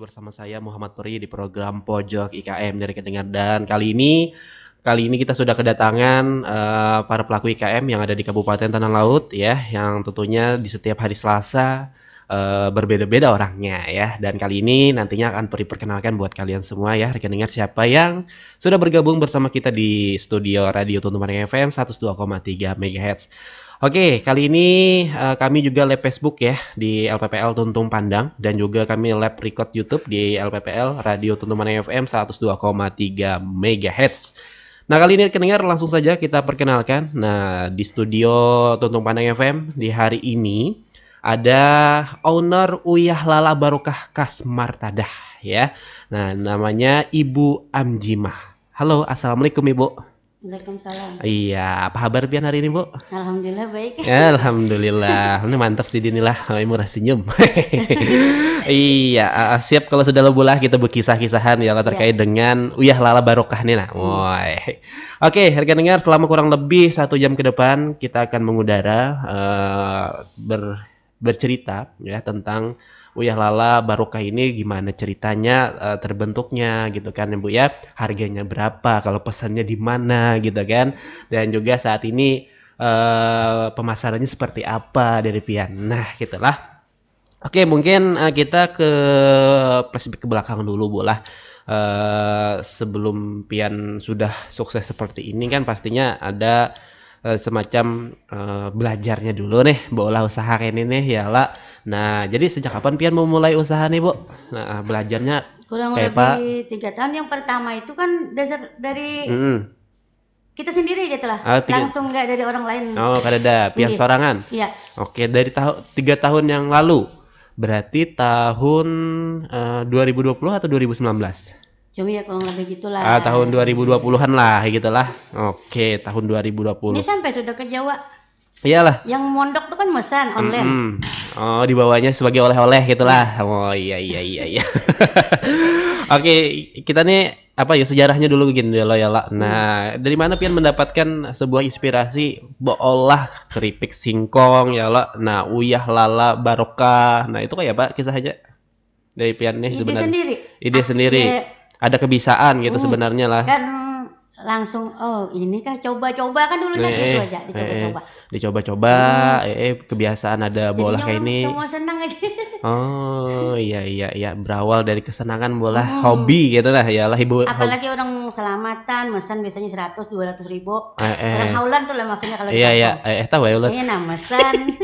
bersama saya Muhammad Peri di program Pojok IKM dari Kedengar dan kali ini kali ini kita sudah kedatangan uh, para pelaku IKM yang ada di Kabupaten Tanah Laut ya yang tentunya di setiap hari Selasa uh, berbeda-beda orangnya ya dan kali ini nantinya akan Peri perkenalkan buat kalian semua ya Kedengar siapa yang sudah bergabung bersama kita di studio Radio Tuntuman FM 102,3 MHz. Oke, kali ini uh, kami juga lab Facebook ya di LPPL Tuntung Pandang dan juga kami lab record YouTube di LPPL Radio Tuntuman FM 102,3 MHz. Nah, kali ini kedengar langsung saja kita perkenalkan. Nah, di studio Tuntung Pandang FM di hari ini ada owner Uyah Lala Barokah Kas Martadah ya. Nah, namanya Ibu Amjimah. Halo, Assalamualaikum Ibu. Waalaikumsalam. Iya, apa kabar Bian hari ini, Bu? Alhamdulillah baik. Ya, Alhamdulillah. Ini mantap sih dinilah, lah, murah senyum. iya, eh, eh, siap kalau sudah lebulah kita berkisah-kisahan ya iya. terkait ya. dengan uyah lala barokah nih nah. Woi. Oke, harga dengar selama kurang lebih satu jam ke depan kita akan mengudara uh, ber, bercerita ya tentang Uyah oh Lala Barokah ini gimana ceritanya uh, terbentuknya gitu kan ya Bu ya. Harganya berapa, kalau pesannya di mana gitu kan. Dan juga saat ini uh, pemasarannya seperti apa dari Pian. Nah, gitulah. Oke, mungkin uh, kita ke flashback ke belakang dulu lah. Uh, sebelum Pian sudah sukses seperti ini kan pastinya ada uh, semacam uh, belajarnya dulu nih bola usaha ini nih ya lah nah jadi sejak kapan pian mau mulai usaha nih bu nah eh, belajarnya kurang kayak lebih tiga tahun yang pertama itu kan dasar dari mm. kita sendiri gitu lah oh, tiga. langsung nggak dari orang lain oh kadada pian sorangan iya oke dari tahu tiga tahun yang lalu berarti tahun uh, 2020 atau 2019 Jauh ya kalau lebih gitulah. Ah, tahun 2020-an lah gitulah. Oke, tahun 2020. Ini sampai sudah ke Jawa. Iyalah. Yang mondok tuh kan mesan online. Mm -hmm. Oh, dibawanya sebagai oleh-oleh gitulah. Oh iya iya iya iya. Oke, kita nih apa ya sejarahnya dulu gini loh ya lah. Hmm. Nah, dari mana pian mendapatkan sebuah inspirasi beolah keripik singkong ya lah. Nah, uyah lala barokah. Nah, itu kayak apa kisah aja dari pian nih sebenarnya. Ide sendiri. Ide ah, sendiri ada kebiasaan gitu hmm, sebenarnya lah. Kan langsung oh ini kah coba-coba kan dulu kan gitu aja dicoba-coba. Eh, Dicoba-coba, hmm. eh, eh kebiasaan ada bola kayak ini. Semua senang aja. Oh iya iya iya berawal dari kesenangan bola hmm. hobi gitu lah ya lah ibu. Apalagi hobi. orang selamatan mesen biasanya 100 200 ribu. Eh, eh. Orang haulan tuh lah maksudnya kalau Iya iya eh, eh, tahu ya ulah. Iya nah mesen.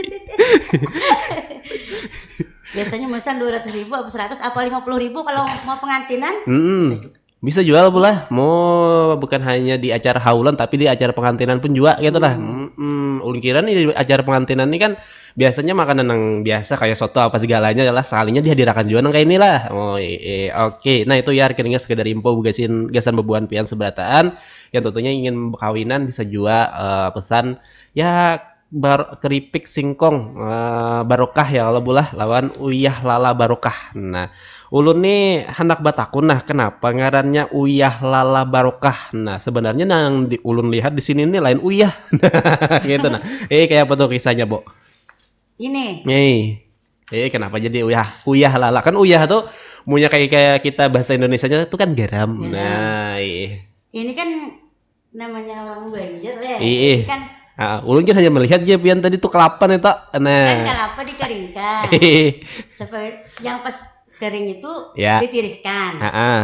Biasanya memesan dua ratus ribu, apa seratus, apa lima puluh ribu kalau mau pengantinan? Mm Bisa jual pula, mau bukan hanya di acara haulan tapi di acara pengantinan pun juga gitu lah. Mm -mm. Ulun kira acara pengantinan ini kan biasanya makanan yang biasa kayak soto apa segalanya adalah sekalinya dihadirkan juga kayak inilah. Oh iya, iya. oke. Okay. Nah itu ya akhirnya sekedar info bugasin gasan bebuan pian seberataan yang tentunya ingin kawinan bisa jual uh, eh, pesan ya bar keripik singkong uh, barokah ya bulah lawan uyah lala barokah nah ulun nih hendak batakun nah kenapa ngarannya uyah lala barokah nah sebenarnya yang di, ulun lihat di sini nih lain uyah gitu nah eh kayak apa tuh kisahnya bu ini eh eh kenapa jadi uyah uyah lala kan uyah tuh punya kayak kayak kita bahasa Indonesia nya itu kan garam, ya, nah eh. ini kan namanya orang Banjar ya iya. ini kan ah ulun kan hanya melihat dia pian tadi tuh kelapan eta. Nah. Kan kelapa dikeringkan. Seperti yang pas kering itu ya. ditiriskan. Heeh. Uh -uh.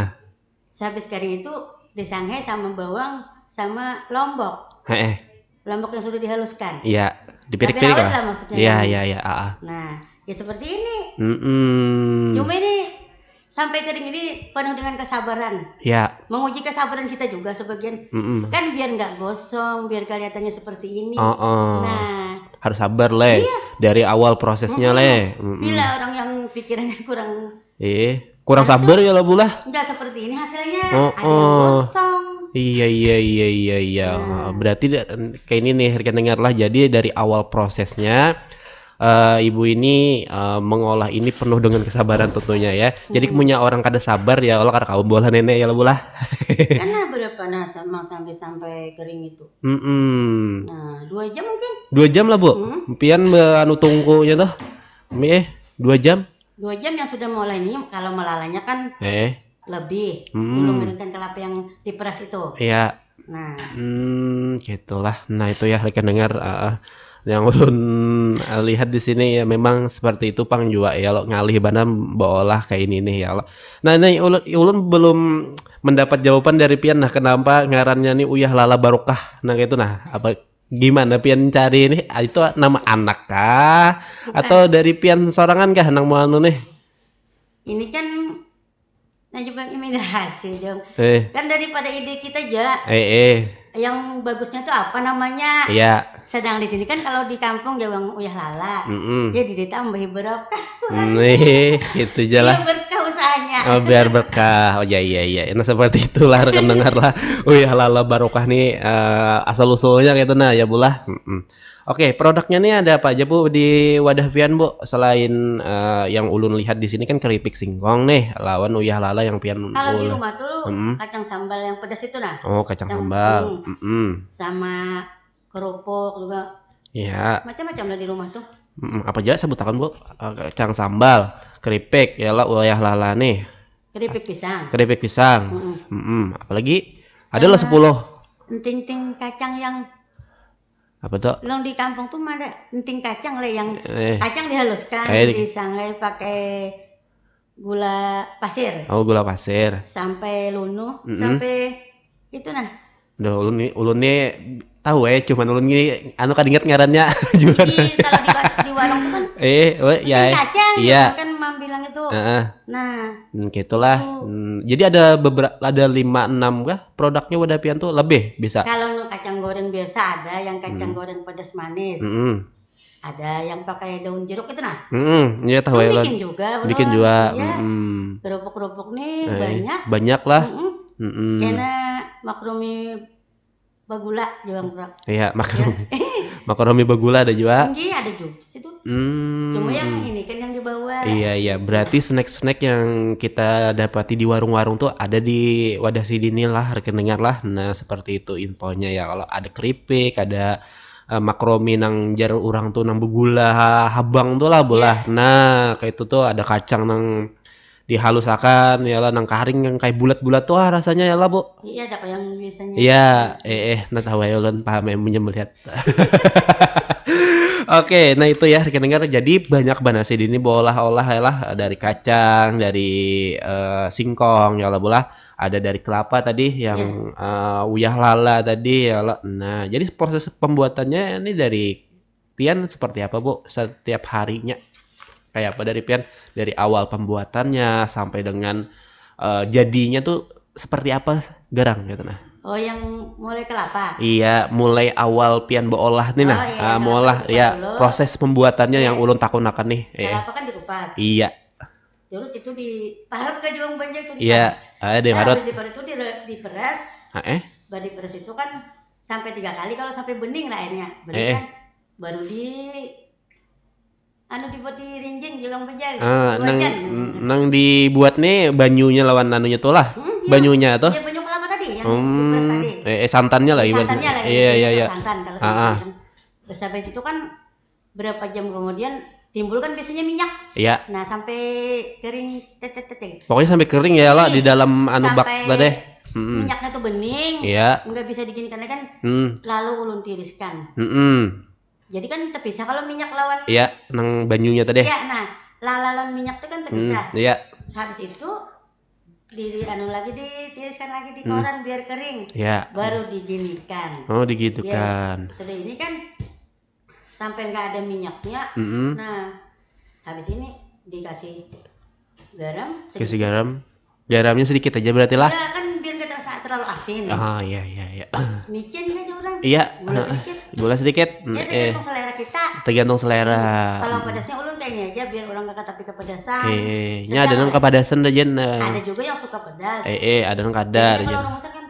Sehabis kering itu disanghe sama bawang sama lombok. Heeh. Lombok yang sudah dihaluskan. Iya, dipirik-pirik lah. maksudnya. Iya, iya, iya, ah, ah. Nah, ya seperti ini. Mm -mm. Cuma ini sampai kering ini penuh dengan kesabaran. Ya. Menguji kesabaran kita juga sebagian. Mm -mm. Kan biar nggak gosong, biar kelihatannya seperti ini. Oh, oh. Nah, harus sabar leh. Iya. Dari awal prosesnya mm -mm. leh. Mm -mm. Bila orang yang pikirannya kurang Eh, kurang nah, sabar ya lah pula. Enggak seperti ini hasilnya. Oh, ada yang oh. gosong. Iya iya iya iya iya. Nah. Berarti eh, kayak ini nih dengar dengarlah. Jadi dari awal prosesnya uh, ibu ini uh, mengolah ini penuh dengan kesabaran tentunya ya. Hmm. Jadi punya orang kada sabar ya Allah kada kau bola nenek ya lah Karena berapa nah sama sampai sampai kering itu. Mm -mm. Nah dua jam mungkin. Dua jam lah bu. Hmm? Pian anu ya tuh. Eh dua jam. Dua jam yang sudah mulai ini kalau melalanya kan. Eh lebih hmm. mengeringkan kelapa yang diperas itu. Iya. Nah. Hmm, gitulah. Nah itu ya rekan dengar uh, yang ulun eh, lihat di sini ya memang seperti itu pang jua ya lo ngalih bana boleh kayak ini nih ya lo. Nah ini ulun, ulun belum mendapat jawaban dari pian nah kenapa ngarannya nih uyah lala barokah nah itu nah apa gimana pian cari ini ah, itu nama anak kah atau dari pian sorangan kah nang mau anu nih ini kan nah, ini dah Hasil jong. Eh. Kan daripada ide kita aja. Eh eh yang bagusnya tuh apa namanya? Iya. Sedang di sini kan kalau di kampung ya bang Uyah Lala. Ya mm -mm. Jadi ditambah berkah. Nih, itu jalan. Iya, berkah usahanya. Oh, biar berkah. Oh ya iya iya. Nah seperti itulah rekan dengar lah. Uyah Lala barokah nih uh, eh, asal usulnya gitu nah ya bulah. Mm -mm. Oke, produknya ini ada apa aja Bu di wadah Pian Bu? Selain uh, yang ulun lihat di sini kan keripik singkong nih, lawan uyah lala yang Pian Kalau di rumah tuh mm. kacang sambal yang pedas itu nah. Oh, kacang, kacang sambal. Mm. -hmm. Sama kerupuk juga. Iya. Macam-macam lah di rumah tuh. Mm, apa aja sebutakan Bu? Eh, kacang sambal, keripik, ya lah uyah lala nih. Keripik pisang. Keripik pisang. Mm -hmm. Mm -hmm. Apalagi ada lah sepuluh. Enting-ting kacang yang apa tuh? Long di kampung tuh mana penting kacang lah yang eh. kacang dihaluskan eh. disangrai pakai gula pasir. Oh gula pasir. Sampai lunuh, mm -hmm. sampai itu nah. Udah ulun nih ulun nih tahu ya, eh, cuman ulun ini anu kan inget ngarannya. juga kalau di, di warung tuh kan eh, ya, eh. kacang, iya. kan bilang itu. Uh, nah, hmm, gitulah. Hmm, jadi ada beberapa ada lima enam kah produknya Pian tuh lebih bisa. Kalau kacang goreng biasa ada yang kacang hmm. goreng pedas manis. Hmm. Ada yang pakai daun jeruk itu nah. Hmm, iya tahu ya. Bikin juga. Bikin juga. Ya. Hmm. nih eh, banyak. Banyak lah. Hmm. Hmm. Karena makrumi bagula juga Iya, makrumi. Iya. Makaroni bagula ada juga. Iya, ada juga situ. Hmm. Cuma yang ini kan yang di bawah. Iya, iya. Berarti snack-snack yang kita dapati di warung-warung tuh ada di wadah sini lah, rekeningan lah. Nah, seperti itu infonya ya. Kalau ada keripik, ada eh, makaroni makromi nang jar orang tuh nang begula habang tuh lah bolah. Yeah. Nah, kayak itu tuh ada kacang nang dihalusakan ya lah nang karing yang kayak bulat-bulat tuh ah, rasanya ya lah bu iya ada yang biasanya iya eh eh nah tahu ya ulun paham yang melihat Oke, nah itu ya rekan dengar. Jadi banyak banget sih ini boleh olah ya lah dari kacang, dari uh, singkong ya lah bola, ada dari kelapa tadi yang yeah. Iya. uh, uyah lala tadi ya lah. Nah, jadi proses pembuatannya ini dari Pian seperti apa, Bu? Setiap harinya kayak apa dari Pian? dari awal pembuatannya sampai dengan uh, jadinya tuh seperti apa garang gitu nah. Oh yang mulai kelapa? Iya, mulai awal pian beolah nih nah, oh, iya, uh, ya dulu. proses pembuatannya yeah. yang iya. ulun akan nih. Iya. Kelapa yeah. kan dikupas. Iya. Terus itu di parut ke juang banjir itu. Iya, ada ah, di parut. Nah, di parut itu di, di peres. Eh? Di peres itu kan sampai tiga kali kalau sampai bening lah airnya. Bening eh. kan baru di anu dibuat di rinjing jelang bejal ah, nang, nang dibuat nih banyunya lawan anunya tuh lah hmm, iya. banyunya tuh ya, banyu kelapa tadi yang hmm, tadi eh, eh santannya lah eh, ibaratnya santannya lah iya iya iya santan kalau ah, ah. terus kan sampai situ kan berapa jam kemudian timbul kan biasanya minyak iya nah sampai kering tetet tetet pokoknya sampai kering ya lah di dalam anu bak deh Mm-mm. minyaknya tuh bening, Iya. nggak bisa diginikan kan, mm. lalu ulun tiriskan. Mm-mm. Jadi kan terpisah kalau minyak lawan. Iya, nang banyunya tadi. Iya, nah lalalon minyak itu kan terpisah. Hmm, iya. Habis itu di, di anu lagi ditiriskan lagi di hmm. koran hmm. biar kering. Iya. Baru dijinkan. Oh, digitu Ya, sudah ini kan sampai nggak ada minyaknya. Mm -hmm. Nah, habis ini dikasih garam. Sedikit. Kasih garam. Garamnya sedikit aja berarti lah. Ya, kan terlalu asin. Oh iya iya iya. Micin aja kan orang. Iya. Gula sedikit. Gula sedikit. Ya tergantung eh. selera kita. Tergantung selera. Kalau mm. pedasnya ulun kayaknya aja biar orang gak tapi kepedasan. Eh, iya, iya, iya. nya ada nang kepedasan deh jen. Eh. Ada juga yang suka pedas. Eh, eh ada nang kadar. Kalau orang masak kan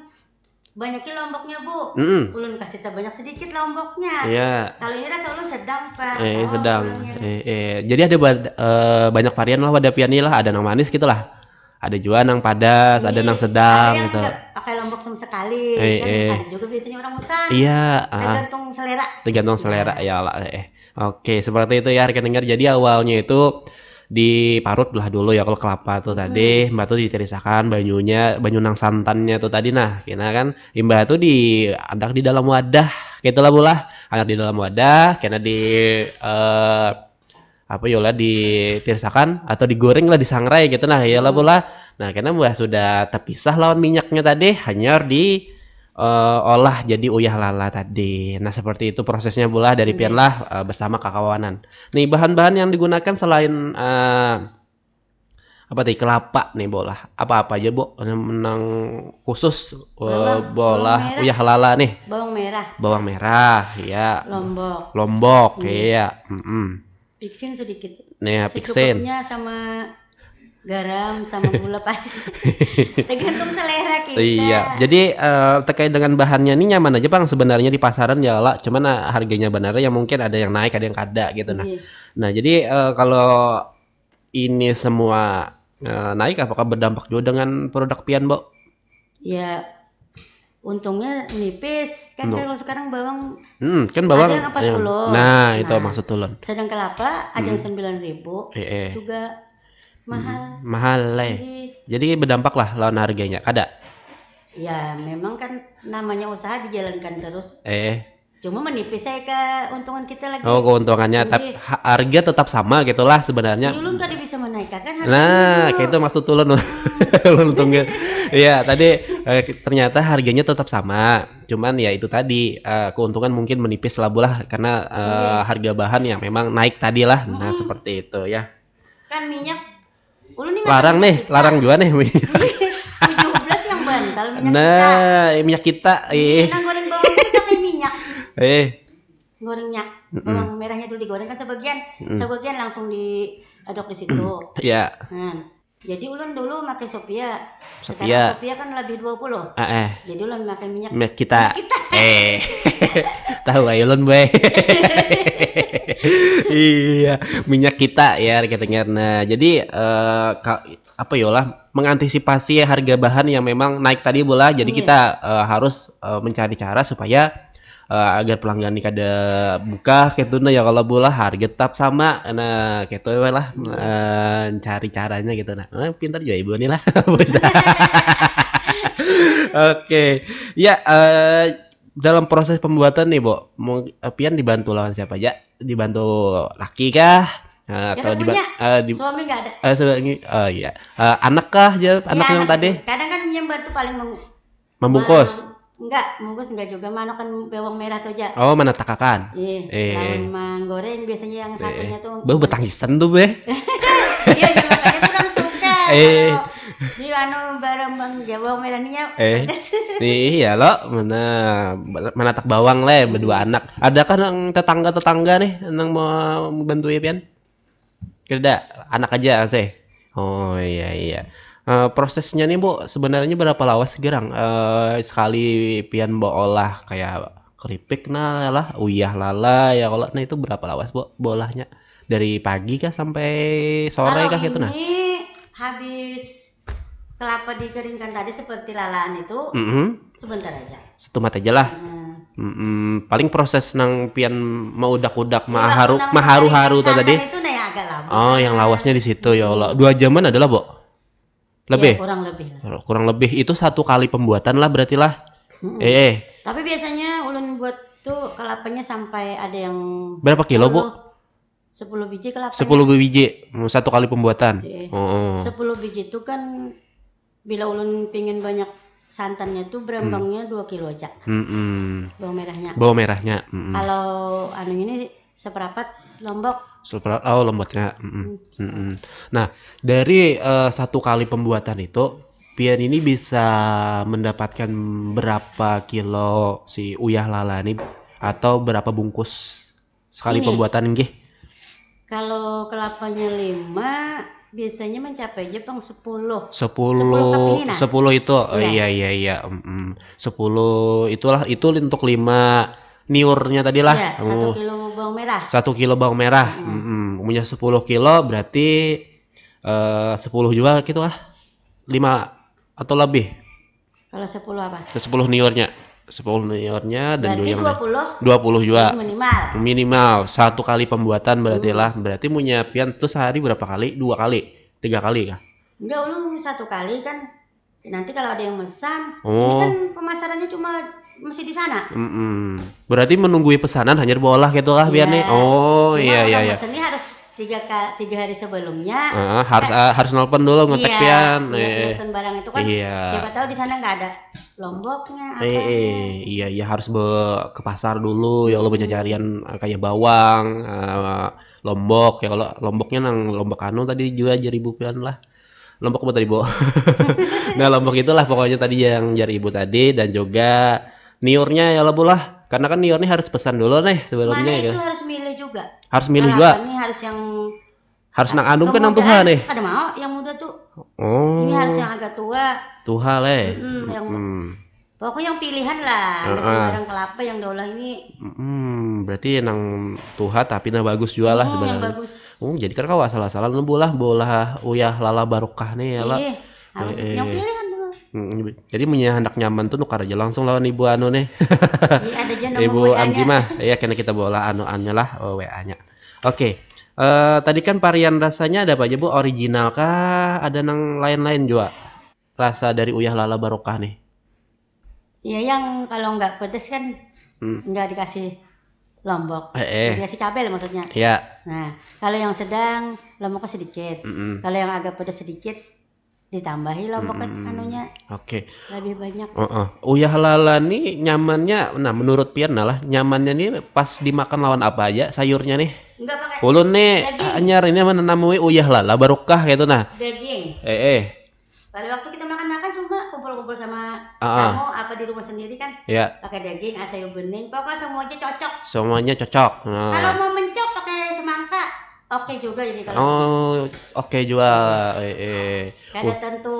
banyakin lomboknya bu. Mm -mm. Ulun kasih banyak sedikit lomboknya. Iya. Kalau ini rasa ulun sedang pak. Eh, eh oh, sedang. Eh, eh, jadi ada uh, banyak varian lah pada pianilah lah ada nang manis gitulah. lah ada juga nang padas, ada iya, nang sedang ada yang gitu. Pakai lombok sama sekali. Eh, kan eh. ada juga biasanya orang musang. Iya, tergantung ah. selera. Tergantung iya. selera ya lah eh. Oke, seperti itu ya rekan dengar. Jadi awalnya itu diparut belah dulu ya kalau kelapa tuh tadi hmm. mbak tuh diterisakan banyunya banyu nang santannya tuh tadi nah kita kan mbak tuh di di dalam wadah gitulah lah bola anak di dalam wadah karena di uh, apa yola ya, ditirsakan atau digoreng lah disangrai gitu nah ya lah bola nah karena buah ya, sudah terpisah lawan minyaknya tadi hanya di uh, olah jadi uyah lala tadi nah seperti itu prosesnya bola dari iya. lah uh, eh, bersama kakawanan nih bahan-bahan yang digunakan selain uh, apa tadi kelapa nih bola apa apa aja bu menang khusus bola, bola uyah lala nih bawang merah bawang merah ya lombok lombok hmm. iya mm -mm. Pixin sedikit. Nah, pixin. sama garam sama gula pasir. Tergantung selera kita. Iya. Jadi uh, terkait dengan bahannya ini nyaman aja Bang sebenarnya di pasaran ya lah, cuman uh, harganya benar ya mungkin ada yang naik, ada yang kada gitu nah. Iya. Nah, jadi uh, kalau ini semua uh, naik apakah berdampak juga dengan produk Pian, Bo? Ya, untungnya nipis kan no. kalau sekarang bawang hmm, kan bawang ada yang empat puluh nah itu nah, maksud tulon sedang kelapa ada yang hmm. sembilan ribu e -e. juga mahal hmm, mahal eh. jadi, jadi berdampak lah lawan harganya ada ya memang kan namanya usaha dijalankan terus eh cuma menipis saya ke untungan kita lagi oh keuntungannya tapi iya. harga tetap sama gitulah sebenarnya ulun iya, tadi bisa menaikkan kan nah kayak itu maksud ulun hmm. ulun untungnya iya tadi eh, ternyata harganya tetap sama cuman ya itu tadi eh, keuntungan mungkin menipis lah bulah karena eh, iya. harga bahan yang memang naik tadi lah nah seperti itu ya kan minyak ulun oh, larang nih larang juga nih minyak minyak nah, kita nah minyak kita eh eh gorengnya bawang mm merahnya dulu digoreng kan sebagian mm sebagian langsung diaduk di situ iya yeah. nah, jadi ulun dulu pakai Sophia. sekarang Sophia kan lebih 20 ah, eh. jadi ulun pakai minyak minyak kita, minyak kita. eh tahu ayo ulun boy iya minyak kita ya katanya nah jadi uh, apa ya lah, mengantisipasi harga bahan yang memang naik tadi bola jadi yeah. kita uh, harus uh, mencari cara supaya uh, agar pelanggan nih kada buka gitu nah ya kalau bola harga tetap sama nah gitu ya lah uh, cari caranya gitu nah eh, pintar juga ibu ini lah oke okay. ya uh, dalam proses pembuatan nih, bu mau Pian dibantu lawan siapa aja? Dibantu laki kah? atau di, kalau di, uh, di suami nggak ada. Uh, suami, oh, iya. Uh, anak kah? ya, anak, iya, anak yang tadi. Kadang kan yang bantu paling meng membungkus. Enggak, mungkus enggak juga mana kan bawang merah tuh aja. Oh, mana takakan? Iya. Eh. Lawan goreng biasanya yang eh. satunya tuh. Bau betangisan tuh, Be. Iya, makanya kurang suka. Eh. Di anu bareng bang ya, bawang merahnya. Eh. ya lo, mana mana tak bawang le berdua hmm. anak. Ada kan tetangga-tetangga nih yang mau bantu ya, Pian? Kerja anak aja sih. Oh iya iya. Eh, prosesnya nih Bu, sebenarnya berapa lawas segerang Uh, eh, sekali pian Mbak olah kayak keripik nah lah, uyah lala ya olah. Nah itu berapa lawas Bu bolahnya? Dari pagi kah sampai sore Kalau kah gitu nah? Ini habis kelapa dikeringkan tadi seperti lalaan itu mm -hmm. sebentar aja. Satu mata aja lah. Mm. Mm -hmm. paling proses nang pian mau udak-udak iya, mah haru mah haru-haru tadi. Itu nah yang agak lama. Oh, yang lawasnya di situ ya Allah. Dua jaman adalah, Bu lebih ya, kurang lebih lah. kurang lebih itu satu kali pembuatan lah berarti lah hmm. eh, eh tapi biasanya ulun buat tuh kelapanya sampai ada yang berapa kilo bu 10 biji kelapa 10 biji mm, satu kali pembuatan yeah. oh. 10 biji itu kan bila ulun pingin banyak santannya tuh berambangnya mm. dua 2 kilo aja hmm, hmm. bawang merahnya bawang merahnya hmm. kalau anu ini seperapat lombok Sulpra oh lembutnya. Mm -mm. Mm -mm. Nah dari uh, satu kali pembuatan itu Pian ini bisa mendapatkan berapa kilo si uyah lala ini atau berapa bungkus sekali ini, pembuatan nggih? Kalau kelapanya lima biasanya mencapai Jepang sepuluh. Sepuluh, sepuluh itu. Ya. Oh, iya iya iya. iya. Mm, 10 itulah itu untuk lima niurnya tadi lah. Iya, satu oh. kilo bawang merah. Satu kilo bawang merah. Hmm. Hmm. Punya sepuluh kilo berarti eh, sepuluh juga gitu ah. Lima atau lebih. Kalau sepuluh apa? Sepuluh niurnya. sepuluh niurnya dan berarti juga dua puluh juga minimal minimal satu kali pembuatan berarti mm. lah berarti punya pian tuh sehari berapa kali dua kali tiga kali kah enggak ulung satu kali kan nanti kalau ada yang pesan oh. ini kan pemasarannya cuma masih di sana. Mm -hmm. Berarti menunggu pesanan hanya boleh gitu lah yeah. biar iya. nih. Oh iya iya iya iya. Seni harus tiga tiga hari sebelumnya uh, harus kan, uh, harus nelpon dulu ngetek yeah, pian iya, eh. barang itu kan iya. siapa tahu di sana nggak ada lomboknya eh, eh, iya iya harus be ke pasar dulu ya Allah banyak carian eh, kayak bawang uh, lombok ya Allah lomboknya nang lombok anu tadi juga jadi bukan lah lombok apa tadi bo nah lombok itulah pokoknya tadi yang jari ibu tadi dan juga niurnya ya lah bulah karena kan niurnya harus pesan dulu nih sebelumnya Mana ya harus milih juga harus milih nah, juga ini harus yang harus nang anum kan nang tuha nih ya? ada mau yang muda tuh oh. ini harus yang agak tua tuha leh mm -mm, yang pokoknya yang pilihan lah uh -uh. yang kelapa yang daulah ini mm berarti nang tuha tapi nang bagus jual lah oh, sebenarnya bagus. oh jadi kan kau asal-asalan bola bola uyah lala barokah nih ya lah iya, harus iya. yang pilih Mm, iya, jadi punya anak nyaman tuh nukar aja langsung lawan ibu anu nih. Iya, ibu Amji mah ya karena kita bola anu anu lah oh, WA-nya. Oke. Okay. Eh, tadi kan varian rasanya ada apa aja Bu? Original kah? Ada yang lain-lain juga? Rasa dari uyah lala barokah nih. Iya yang kalau nggak pedes kan hmm. nggak dikasih lombok. Eh, eh. Dikasih cabai maksudnya. Iya. Nah, kalau yang sedang lomboknya sedikit. Kalau yang agak pedes sedikit ditambahi lah pokoknya hmm. anunya oke okay. lebih banyak uh -uh. uyah lala nih nyamannya nah menurut pian lah nyamannya nih pas dimakan lawan apa aja sayurnya nih enggak pakai ulun nih anyar ini namanya uyah lala barokah gitu nah daging eh eh pada waktu kita makan-makan cuma kumpul-kumpul sama uh -uh. apa di rumah sendiri kan ya yeah. pakai daging sayur bening pokoknya semuanya cocok semuanya cocok nah. kalau mau mencok pakai semangka Oke juga ini kalau Oh, oke okay juga. Eh, eh. Karena uh. Eh. tentu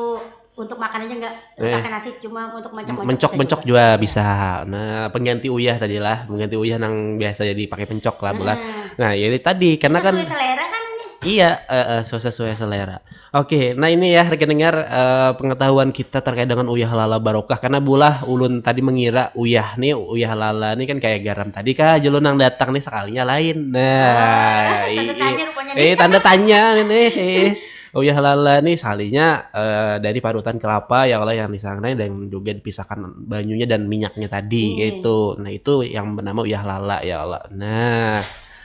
untuk makan aja enggak eh. makan nasi cuma untuk mencok-mencok. Mencok-mencok juga. juga bisa. Nah, pengganti uyah lah, pengganti uyah yang biasa jadi pakai pencok lah bulat. Hmm. Nah, jadi ya tadi karena Sesuai kan selera kan Iya, uh, eh, uh, eh, sesuai selera. Oke, okay, nah ini ya rekan dengar uh, pengetahuan kita terkait dengan uyah lala barokah karena bulah ulun tadi mengira uyah nih uyah lala nih kan kayak garam tadi kah jelunang datang nih sekalinya lain. Nah, oh, tanda iya. tanya rupanya eh tanda tanya nih. Uyah lala nih salinya uh, dari parutan kelapa ya Allah yang disangrai dan juga dipisahkan banyunya dan minyaknya tadi hmm. gitu. Nah, itu yang bernama uyah lala ya Allah. Nah,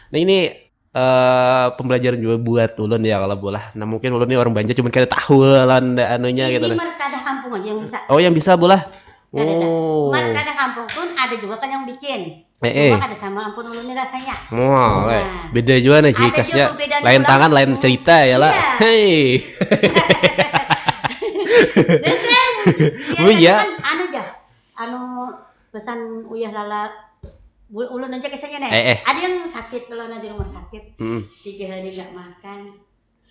nah ini Eh, pembelajaran juga buat ulun ya kalau boleh. Nah mungkin ulun ini orang Banjar cuma kaya tahu lan anunya gitu. Ini mertada kampung aja yang bisa. Oh yang bisa boleh. Oh. ada kampung pun ada juga kan yang bikin. Eh, eh. ada sama ampun ulunnya rasanya. wow, nah. Eh. beda juga nih ciri khasnya. Lain tangan, lain cerita ya lah. Iya. Hei. Desen. Oh iya. Kan anu aja. Anu pesan uyah lala ulun aja kesannya nih. Eh, eh. Ada yang sakit kalau nanti rumah sakit hmm. tiga hari nggak makan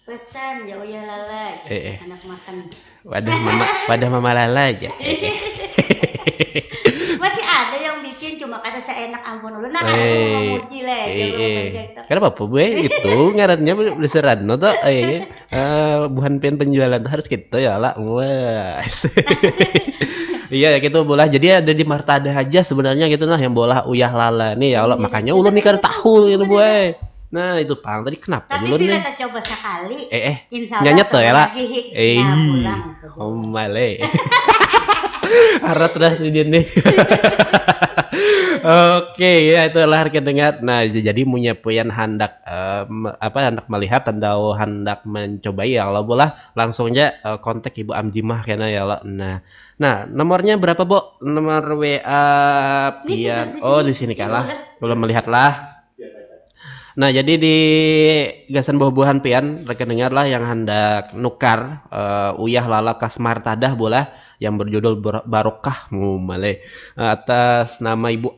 pesan ya uya lala gitu. eh, eh. anak makan wadah mama wadah mama lala gitu. aja eh, eh. bikin cuma karena seenak ampun lu nah kan mau muji eh karena apa gue itu ngarannya beseran no to eh uh, buhan pen penjualan tuh harus gitu ya lah wah iya ya gitu bola jadi ada di martada aja sebenarnya gitu nah yang bola uyah lala nih ya Allah iya, makanya iya. ulun nih kan tahu gitu gue Nah itu pang tadi kenapa Tapi dulu nih? Tapi coba sekali. Eh eh. Insya nyanyet ya, tuh ya lah. Eh. Nah, oh Harap sedih nih. Oke, ya itulah harga dengar. Nah, jadi punya puyan hendak um, apa hendak melihat atau hendak mencobai ya Allah boleh langsung aja uh, kontak Ibu Amjimah karena ya Allah. Nah, nah nomornya berapa, Bu? Nomor WA Pian. Oh, di sini oh, kalah. Belum lah. Nah, jadi di gasan buah-buahan pian rekan dengarlah yang hendak nukar uh, uyah lala kasmar tadah boleh yang berjudul Barokah Mumale atas nama Ibu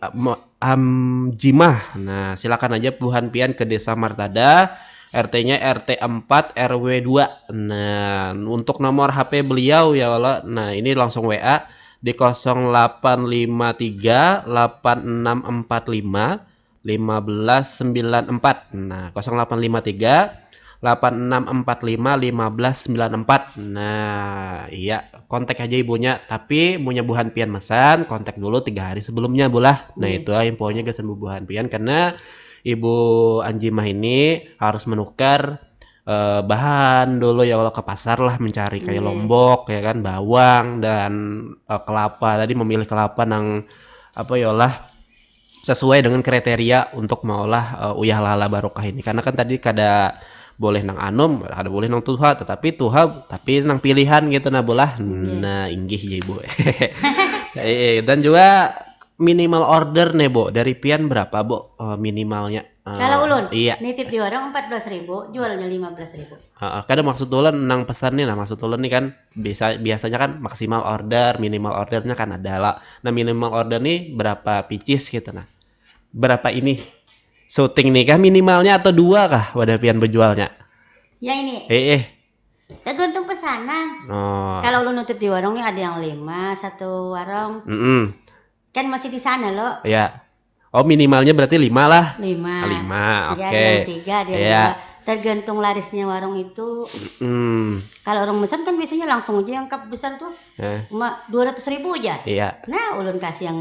Amjimah. Nah, silakan aja puluhan pian ke Desa Martada. RT-nya RT 4 RW 2. Nah, untuk nomor HP beliau ya Allah. Nah, ini langsung WA di 0853 8645 1594. Nah, 0853 86451594. Nah, iya, kontak aja ibunya. Tapi punya buhan pian mesan kontak dulu tiga hari sebelumnya Bu Nah, hmm. itu itu infonya ke Bu pian karena Ibu Anjimah ini harus menukar uh, bahan dulu ya kalau ke pasar lah mencari kayak iya. lombok ya kan bawang dan uh, kelapa tadi memilih kelapa yang apa ya lah sesuai dengan kriteria untuk maulah uh, eh, uyah lala barokah ini karena kan tadi kada boleh nang Anum ada boleh nang tuha tetapi tuha tapi nang pilihan gitu nah boleh iya. nah inggih ya ibu hehehe dan juga minimal order nih bu dari pian berapa bu eh, minimalnya eh, kalau ulun iya nitip di orang empat belas ribu jualnya lima belas ribu uh, kadang maksud ulun nang pesan nih nah maksud ulun nih kan bisa biasanya kan maksimal order minimal ordernya kan ada lah nah minimal order nih berapa picis gitu nah berapa ini syuting nikah minimalnya atau dua kah pada pian penjualnya? Ya ini. Eh, eh. Tergantung pesanan. Oh. Kalau lu nutup di warungnya ada yang lima, satu warung. Mm -mm. Kan masih di sana lo. Ya. Oh minimalnya berarti lima lah. Lima. Ah, lima, oke. Okay. Ya, ada tiga, ada ya. dua. Tergantung larisnya warung itu. Mm. Kalau orang besar kan biasanya langsung aja yang kap besar tuh, eh. dua ratus ribu aja. Iya. Nah ulun kasih yang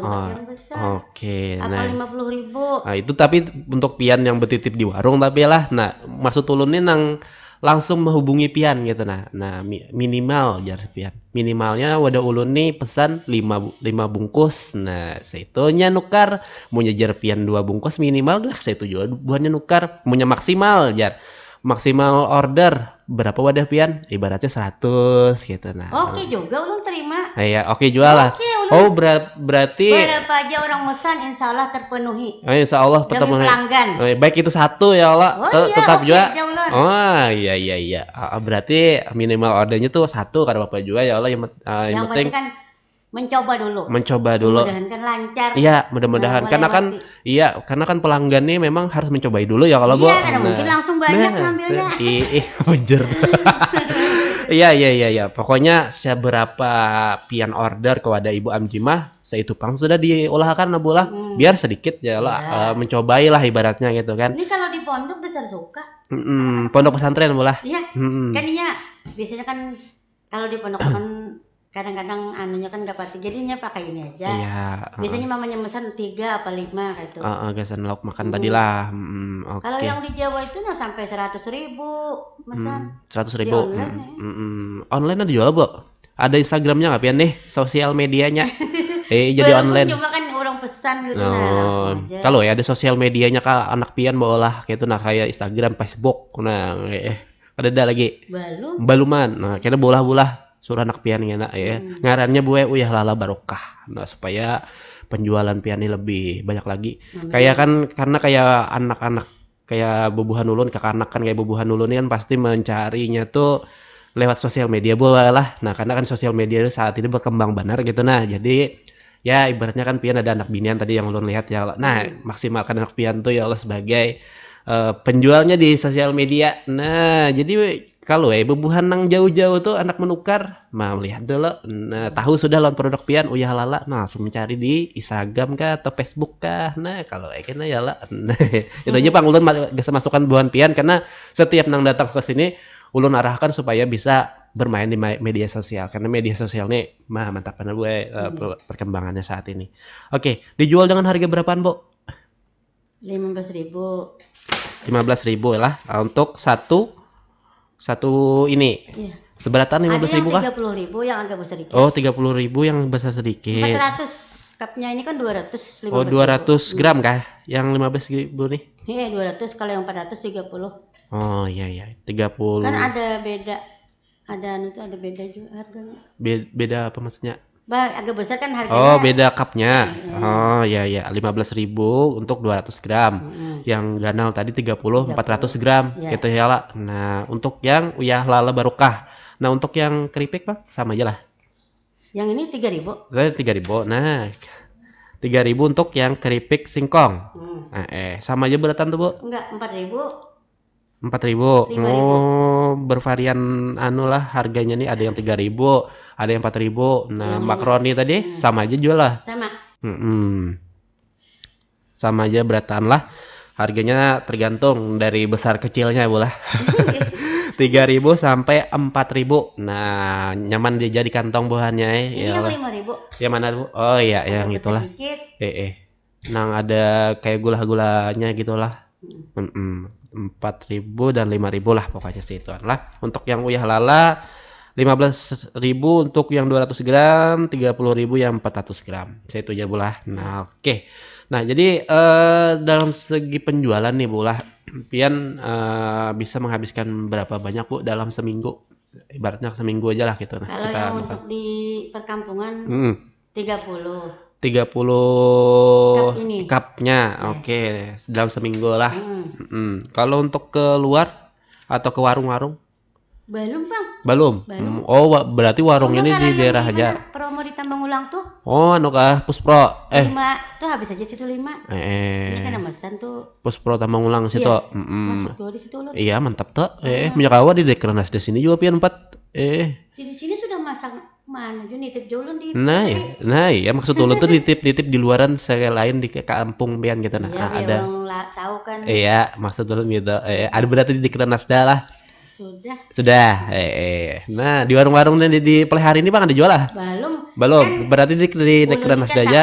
tempat oh, yang besar. Oke. Okay, Atau nah. lima puluh ribu. Nah itu tapi untuk pian yang betitip di warung tapi lah, nah maksud tulunnya nang langsung menghubungi pian gitu nah. Nah minimal jar pian. Minimalnya wadah ulun nih pesan lima lima bungkus. Nah seitunya nukar, punya jar pian dua bungkus minimal lah saya tujuh buahnya nukar, punya maksimal jar maksimal order berapa wadah pian? Ibaratnya 100 gitu nah. Oh, oke okay juga ulun terima. Ah, iya, oke okay jual lah. Oke, Oh, ber berarti berapa aja orang pesan insyaallah terpenuhi. Oh, insyaallah Allah terpenuhi. Ah, pelanggan. Oh, baik itu satu ya Allah. Oh, iya, tetap okay, jual. Oh, iya iya iya. Berarti minimal ordernya tuh satu karena Bapak jual ya Allah yang, uh, yang, yang penting kan mencoba dulu mencoba dulu mudah-mudahan kan lancar iya mudah-mudahan karena kan iya karena kan pelanggannya memang harus mencobai dulu ya kalau iya, karena mungkin nah, langsung banyak nah, ngambilnya nah, iya bener iya iya iya iya pokoknya seberapa pian order kepada ibu Amjimah saya itu pang sudah diolahkan nabulah hmm. biar sedikit ya lah ya. uh, eh, mencobailah ibaratnya gitu kan ini kalau di pondok besar suka mm pondok pesantren bola iya mm kan iya biasanya kan kalau di pondok kan kadang-kadang anunya kan dapat pati jadinya pakai ini aja iya, biasanya uh, mamanya pesan tiga apa lima gitu uh, uh, gasan lauk makan hmm. tadi lah okay. kalau yang di Jawa itu nah sampai seratus ribu pesan hmm, seratus hmm, ribu di online, hmm, ya. hmm, online ada jual bu ada Instagramnya nggak pian nih sosial medianya eh jadi online cuma kan orang pesan gitu nah, oh, nah kalau ya ada sosial medianya kak anak pian bawalah kayak itu nah kayak Instagram Facebook nah eh, ada lagi belum baluman nah kayaknya bola-bola surah anak piani enak ya hmm. ngarannya bue uyah lala barokah nah supaya penjualan piani lebih banyak lagi hmm. kayak kan karena kayak anak-anak kayak bubuhan ulun kakak anak kan kayak bubuhan ulun kan pasti mencarinya tuh lewat sosial media boleh lah nah karena kan sosial media saat ini berkembang benar gitu nah jadi ya ibaratnya kan pian ada anak binian tadi yang ulun lihat ya Allah. nah hmm. maksimalkan anak pian tuh ya Allah sebagai uh, penjualnya di sosial media nah jadi kalau eh bebuhan nang jauh-jauh tuh anak menukar mah melihat dulu nah, tahu sudah lawan produk pian uyah oh, lala nah langsung mencari di Instagram kah atau Facebook kah nah kalau eh kena ya lah nah, itu aja pang ulun eh, bisa masukkan buhan pian karena setiap nang datang ke sini ulun arahkan supaya bisa bermain di media sosial karena media sosial nih mah mantap banget gue eh, eh, hmm. perkembangannya saat ini oke okay, dijual dengan harga berapaan bu? lima belas ribu lima belas ribu lah untuk satu satu ini. Iya. Seberatan lima belas ribu kah? Tiga puluh ribu yang agak besar sedikit. Oh tiga puluh ribu yang besar sedikit. Empat ratus cupnya ini kan dua ratus. Oh dua ratus gram kah? Yang lima belas ribu nih? Iya dua ratus kalau yang empat ratus tiga puluh. Oh iya iya tiga puluh. Kan ada beda ada itu anu ada beda juga harganya. beda apa maksudnya? Bang, agak besar kan harganya. Oh, beda cupnya. Mm -hmm. Oh, ya ya, 15.000 untuk 200 gram. Mm -hmm. Yang ganal tadi 30, 30. 400 gram yeah. gitu ya lah. Nah, untuk yang uyah lala barokah. Nah, untuk yang keripik, Bang, sama aja lah. Yang ini 3.000. Tadi 3.000. Nah, 3.000 nah, untuk yang keripik singkong. Mm. Nah, eh sama aja beratan tuh, Bu? Enggak, 4.000 empat ribu. Oh, bervarian anu lah harganya nih ada yang tiga ribu, ada yang empat ribu. Nah, hmm. makaroni tadi hmm. sama aja jual lah. Sama. Hmm, Sama aja beratan lah. Harganya tergantung dari besar kecilnya bu lah. Tiga ribu sampai empat ribu. Nah, nyaman dia jadi kantong buahnya eh. ya. Ini yang lima ribu. Yang mana bu? Oh iya, Masuk yang itulah. Eh, eh. Nang ada kayak gula-gulanya gitulah. Hmm. Hmm. 4000 dan 5000 lah pokoknya sih itu adalah untuk yang uyah lala 15.000 untuk yang 200 gram, 30.000 yang 400 gram. Saya itu aja bulah. Nah, oke. Okay. Nah, jadi eh, dalam segi penjualan nih bulah, pian eh, bisa menghabiskan berapa banyak Bu dalam seminggu? Ibaratnya seminggu aja lah gitu. Nah, Kalau kita yang untuk di perkampungan hmm. 30 tiga puluh cupnya. Iya. Oke, okay. dalam seminggu lah. Hmm. Hmm. Kalau untuk keluar atau ke warung-warung? Belum, Bang. Belum. Belum. Mm, oh, berarti warung Kamu ini di daerah aja. Promo di Tambang Ulang tuh. Oh, anu kah? Puspro. Eh. Lima. Tuh habis aja situ lima. Eh. eh. Ini kan mesan tuh. Puspro Tambang Ulang iya. situ. Iya. Hmm. Masuk gua di situ loh. Iya, mantap tuh. Eh, hmm. punya kawan di di sini juga pian empat. Eh. Di sini sudah masang mana jadi nitip dulu di nah ya, nah ya maksud dulu tuh nitip nitip di luaran saya lain di kampung pian gitu nah ya, ada lah, tahu kan iya maksud dulu gitu eh, ada berarti di kena nasda lah sudah sudah eh, eh. nah di warung-warung di, di pelihara ini bang ada jual lah belum belum kan, berarti di di, di kena kan nasda aja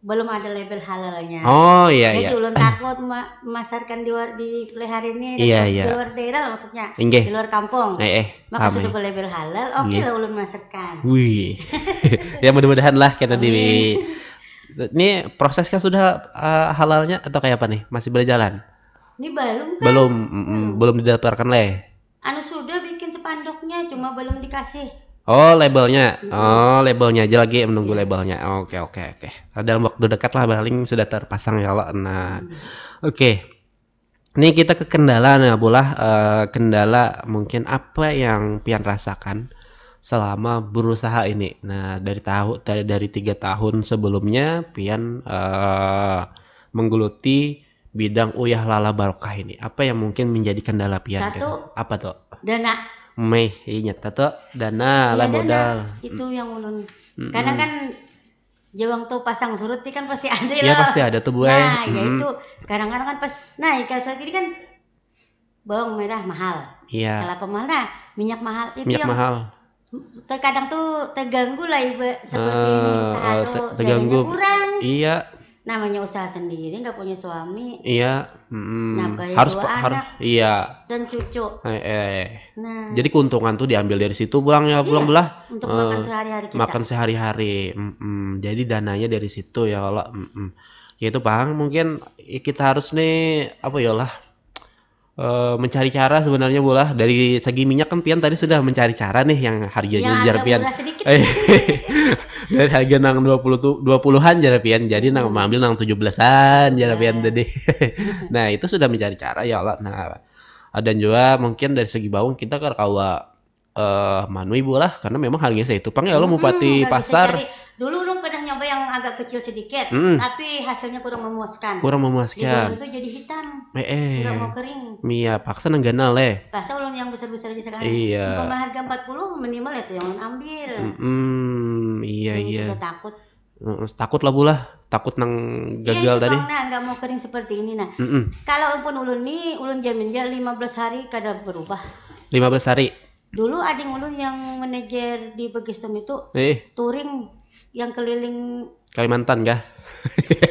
belum ada label halalnya. Oh iya Jadi iya. Jadi ulun takut memasarkan di, di lehar ini iya, di, iya. di luar daerah lah maksudnya, Inge. di luar kampung. Eh, eh, Maka sudah eh. label halal, oke okay lah ulun masarkan. Wih. ya mudah-mudahan lah kita di ini prosesnya sudah uh, halalnya atau kayak apa nih? Masih berjalan? Ini belum kan? Belum, mm, hmm. belum didaftarkan leh. Anu sudah bikin sepanduknya, cuma belum dikasih Oh labelnya, oh labelnya aja lagi menunggu labelnya. Oke oke oke. Okay. Dalam waktu dekat lah paling sudah terpasang ya Allah. Nah, oke. Okay. Ini kita ke kendala nah Abulah. uh, eh, kendala mungkin apa yang pian rasakan selama berusaha ini. Nah dari tahu dari, dari tiga tahun sebelumnya pian uh, menggeluti bidang uyah lala barokah ini. Apa yang mungkin menjadi kendala pian? Satu. Kita? Apa tuh? Dana meh iya tato dana ya, lah iya, modal itu yang ulun karena kan jauh tuh pasang surut ini kan pasti ada ya, lah pasti ada tuh buaya eh. nah mm ya itu kadang-kadang kan pas nah ikan saat ini kan bawang merah mahal iya kelapa mahal minyak mahal itu minyak yang mahal terkadang tuh terganggu lah ibu seperti uh, ah, ini satu tuh ah, terganggu kurang iya namanya usaha sendiri nggak punya suami iya hmm, harus dua anak, harus iya dan cucu eh, eh. nah jadi keuntungan tuh diambil dari situ pulang ya pulang iya, belah untuk uh, makan eh, sehari-hari kita. makan sehari-hari mm -mm. jadi dananya dari situ ya kalau mm -mm. ya itu paham mungkin ya kita harus nih apa ya lah Eh, mencari cara sebenarnya bola dari segi minyak kan Pian tadi sudah mencari cara nih yang harganya ya, jar Pian. Eh, dari harga nang 20 tuh dua puluhan jar Pian. Jadi nang iya. ambil nang tujuh belasan jar Pian tadi. Iya. nah, itu sudah mencari cara ya Allah. Nah, ah, dan juga mungkin dari segi bawang kita kalau uh, eh, manui bola karena memang harganya saya itu pang ya Allah hmm, pasar. Dulu agak kecil sedikit, mm. tapi hasilnya kurang memuaskan. Kurang memuaskan. itu jadi hitam. Eh, eh. mau kering. Iya, paksa nangganal eh. Paksa ulun yang besar-besar aja sekarang. Iya. Kalau harga puluh, minimal itu yang ambil. Mm, iya Dan iya. Sudah takut. Takut lah pula, takut nang ya, gagal tadi. Iya, nggak mau kering seperti ini nah. Mm -mm. Kalau pun ulun nih, ulun jamin lima belas hari kada berubah. Lima belas hari. Dulu ada ulun yang manajer di Pakistan itu eh. touring yang keliling Kalimantan kah?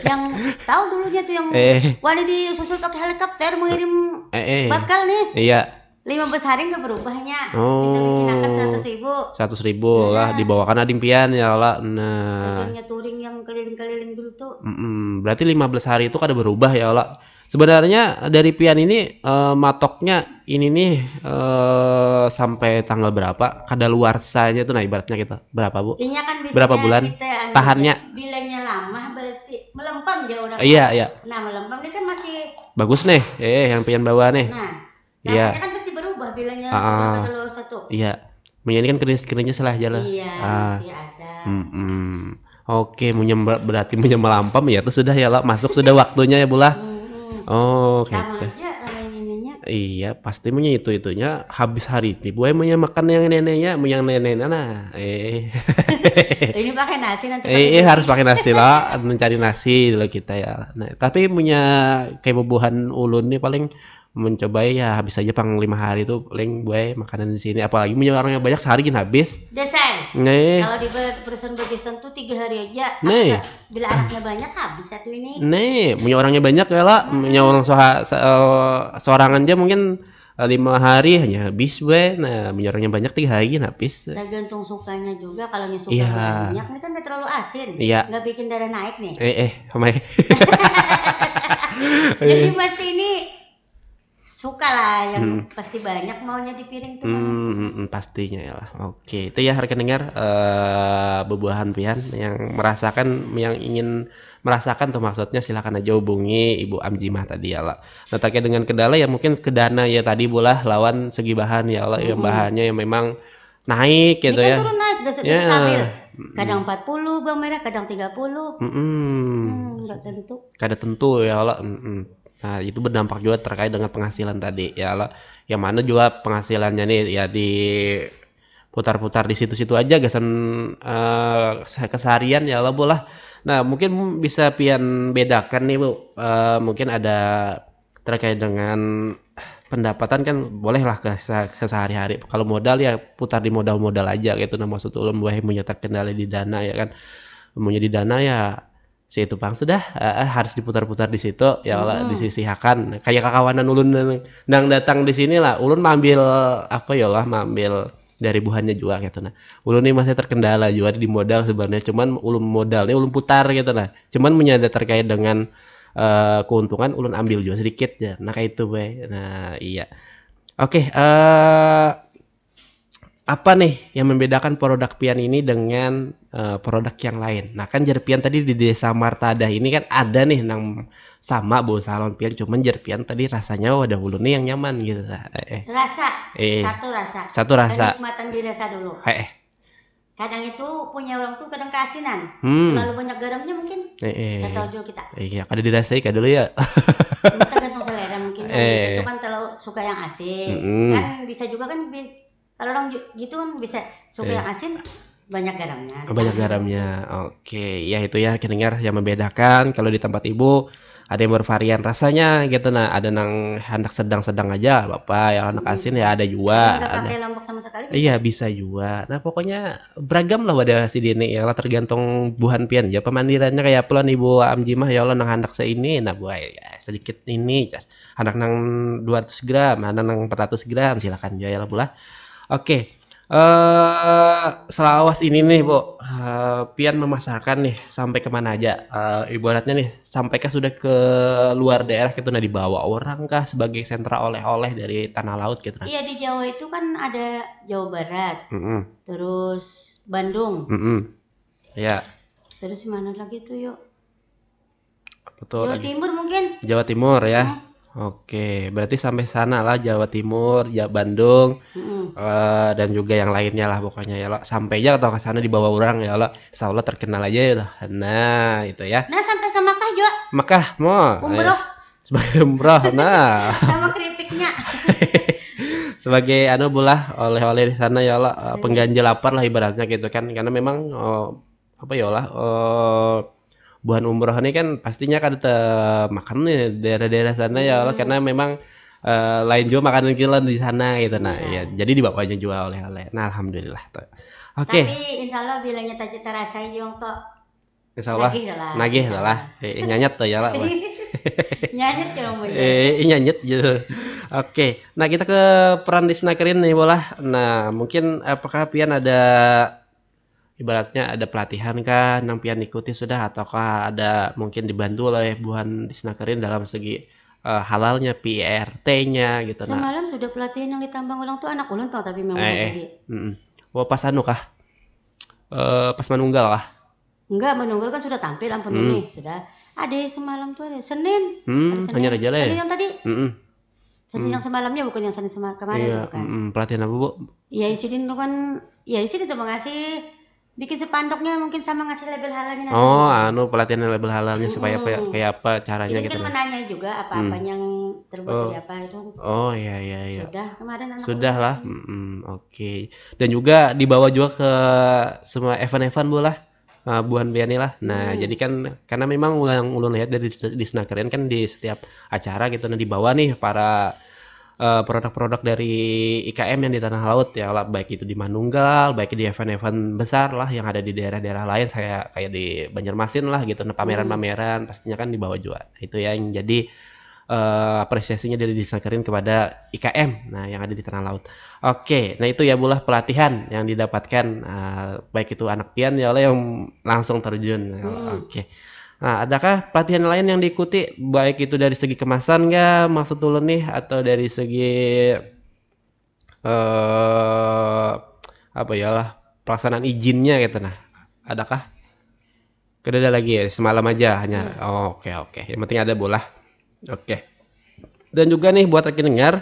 yang tahu dulunya tuh yang eh. wali susul pakai helikopter mengirim eh, eh. bakal nih. Iya. Lima belas hari nggak berubahnya. Oh. Kita bikin angkat seratus ribu. Seratus ribu nah. lah dibawakan impian ya lah. Nah. Satunya touring yang keliling-keliling dulu tuh. Mm -mm. Berarti belas hari itu kada berubah ya lah. Sebenarnya dari Pian ini uh, matoknya ini nih uh, sampai tanggal berapa? Kadaluarsanya tuh nah ibaratnya kita berapa, Bu? Iya kan berapa bulan? Kita, anu, tahannya. Bilangnya lama berarti melempem jauh ya udah. Iya, iya. Nah, melempem ini kan masih bagus nih. Eh, yang Pian bawa nih. Nah, iya. kan pasti berubah bilangnya ah, ah. uh, kadaluarsa satu. Iya. Punya ini kan kering-keringnya salah jalan. Iya, ah. masih ada. Mm -mm. Oke, menyembel berarti punya melampam ya. Itu sudah ya lah masuk sudah waktunya ya, Bu lah. Iya. Hmm. Oh, sama aja sama neneknya. Iya, pasti punya itu itunya habis hari ini. buaya punya makan yang neneknya, yang neneknya nah. Eh. ini pakai nasi nanti. Pakai eh, eh harus pakai nasi lah, mencari nasi dulu kita ya. Nah, tapi punya kebubuhan ulun nih paling mencoba ya habis aja pang lima hari tuh, paling gue makanan di sini apalagi punya orang yang banyak sehari gini habis Desain. nih kalau di perusahaan Pakistan tuh tiga hari aja nih bila anaknya banyak habis satu ini nih punya orangnya banyak ya lah nah. punya orang soha, so, eh, seorang aja mungkin eh, lima hari hanya habis gue nah punya orangnya banyak tiga hari gini habis tergantung sukanya juga kalau suka iya. banyak ini kan gak terlalu asin iya gak bikin darah naik nih eh eh jadi pasti ini suka lah yang hmm. pasti banyak maunya di piring tuh hmm, hmm, hmm, pastinya ya lah oke itu ya harga dengar uh, eh, bebuahan pian yang merasakan yang ingin merasakan tuh maksudnya silahkan aja hubungi Ibu Amjimah tadi ya lah. Nah terkait dengan kendala ya mungkin ke dana ya tadi bola lawan segi bahan ya Allah hmm. yang bahannya yang memang naik gitu kan ya. turun naik udah yeah. stabil. Hmm. Kadang empat puluh bawang merah, kadang tiga puluh nggak Hmm, tentu. Kadang tentu ya Allah. Mm -mm. Nah, itu berdampak juga terkait dengan penghasilan tadi. Ya, yang mana juga penghasilannya nih ya di putar-putar di situ-situ aja gasan uh, eh, keseharian ya lah boleh Nah, mungkin bisa pian bedakan nih, Bu. Uh, mungkin ada terkait dengan pendapatan kan bolehlah ke, sehari-hari. Kalau modal ya putar di modal-modal aja gitu. Nah maksud ulun bahwa punya terkendali di dana ya kan. Punya di dana ya si Tupang sudah uh, eh, eh, harus diputar-putar di situ ya Allah hmm. disisihakan kayak kakawanan ulun yang datang di sini lah ulun mambil apa ya Allah mambil dari buahnya juga gitu nah ulun ini masih terkendala juga di modal sebenarnya cuman ulun modalnya ulun putar gitu nah cuman menyadari terkait dengan uh, keuntungan ulun ambil juga sedikit ya nah kayak itu be nah iya oke okay, uh, apa nih yang membedakan produk pian ini dengan uh, produk yang lain? Nah kan jerpian tadi di desa Martada ini kan ada nih yang sama bu salon pian, cuman jerpian tadi rasanya wadah dahulu nih yang nyaman gitu. Eh, eh. Rasa, eh. satu rasa. Satu rasa. Kenikmatan di desa dulu. Eh, eh. Kadang itu punya orang tuh kadang keasinan, hmm. terlalu banyak garamnya mungkin. Eh, eh. Gak tahu juga kita. Iya, kadang dirasai kadang dulu ya. Tergantung selera mungkin. Eh. Itu kan terlalu suka yang asin, mm -hmm. kan bisa juga kan kalau orang gitu kan bisa supaya yang asin banyak garamnya. Oh, banyak garamnya. Oke, ya itu ya dengar yang membedakan kalau di tempat ibu ada yang bervarian rasanya gitu nah ada yang anak sedang-sedang aja bapak yang anak hmm. asin ya ada juga nggak pakai lombok sama sekali iya bisa juga nah pokoknya beragam lah wadah si dini ya lah tergantung buhan pian ya pemandirannya kayak pelan ibu amjimah ya allah nang hendak seini nah buai ya, sedikit ini anak nang 200 gram anak nang 400 gram silakan ya lah pula Oke, uh, selawas ini nih Bu, uh, eh, Pian memasarkan nih sampai kemana aja? Uh, ibaratnya nih Sampaikah sudah ke luar daerah gitu, nah dibawa orang kah sebagai sentra oleh-oleh dari tanah laut gitu? Iya di Jawa itu kan ada Jawa Barat, mm -hmm. terus Bandung, mm -hmm. ya. Yeah. Terus mana lagi tuh yuk? Betul. Jawa lagi. Timur mungkin? Jawa Timur ya. Oke, berarti sampai sana lah Jawa Timur, Jawa Bandung, mm. uh, dan juga yang lainnya lah pokoknya ya lah. Sampai aja atau ke sana dibawa orang ya Allah, Insya Allah terkenal aja ya lah. Nah, itu ya. Nah, sampai ke Makkah juga. Makkah, mau. Umroh. Ayo. Sebagai umroh, nah. Sama keripiknya. Sebagai anu bola oleh-oleh di sana ya lah, eh, pengganjal lapar lah ibaratnya gitu kan. Karena memang uh, apa ya lah, eh, uh, Bahan umroh ini kan pastinya kan ada makan nih daerah-daerah sana ya Allah, hmm. karena memang uh, lain juga makanan kita di sana gitu nah ya, ya jadi dibawanya jual oleh-oleh nah alhamdulillah oke okay. tapi insya Allah bilangnya cita rasa yang untuk insya Allah nagih lah lah eh, nyanyet tuh ya lah nyanyet ya eh iya, nyanyet gitu oke okay. nah kita ke peran di snakerin nih bola nah mungkin apakah pian ada ibaratnya ada pelatihan kan nampian ikuti sudah ataukah ada mungkin dibantu oleh buhan disnakerin dalam segi uh, halalnya PRT-nya gitu nah. semalam sudah pelatihan yang ditambang ulang tuh anak ulang tau tapi memang eh, eh, tadi mm Wah, pas anu kah uh, pas manunggal kah enggak manunggal kan sudah tampil ampun mm. ini sudah ada semalam tuh ada Senin hmm, Senin. hanya aja lah ya. yang tadi mm -mm. Senin mm. yang semalamnya bukan yang Senin semalam kemarin iya, bukan. Mm, pelatihan apa, Bu? ya isiin itu kan ya isiin itu mengasih bikin sepanduknya mungkin sama ngasih label halalnya nanti. Oh, anu pelatihan label halalnya hmm. supaya kayak kayak apa caranya Sini gitu. Kan menanya juga apa-apa hmm. yang terbuat oh. dari apa itu. Oh iya iya iya. Sudah kemarin anak Sudah lah. Hmm, oke. Okay. Dan juga dibawa juga ke semua event-event bola. Uh, ah, Buan Biani lah. Nah, hmm. jadi kan karena memang ulang ulun lihat dari di di kan di setiap acara gitu nah dibawa nih para produk eh, produk-produk dari IKM yang di tanah laut ya lah, baik itu di Manunggal, baik di event-event besar lah yang ada di daerah-daerah lain saya kayak di Banjarmasin lah gitu, nah, pameran-pameran pastinya kan dibawa jual, nah, Itu ya yang jadi uh, apresiasinya dari disakarin kepada IKM nah yang ada di tanah laut. Oke, nah itu ya bulah pelatihan yang didapatkan uh, baik itu anak pian ya oleh yang langsung terjun. Ya, hmm. Oke. Nah, adakah pelatihan lain yang diikuti baik itu dari segi kemasan nggak maksud ulun nih atau dari segi eh apa ya lah pelaksanaan izinnya gitu nah. Adakah? Kedada kan lagi ya semalam aja hanya. Oke, hmm. oh, oke, okay, Okay. Yang penting ada bola. Oke. Okay. Dan juga nih buat rekening dengar,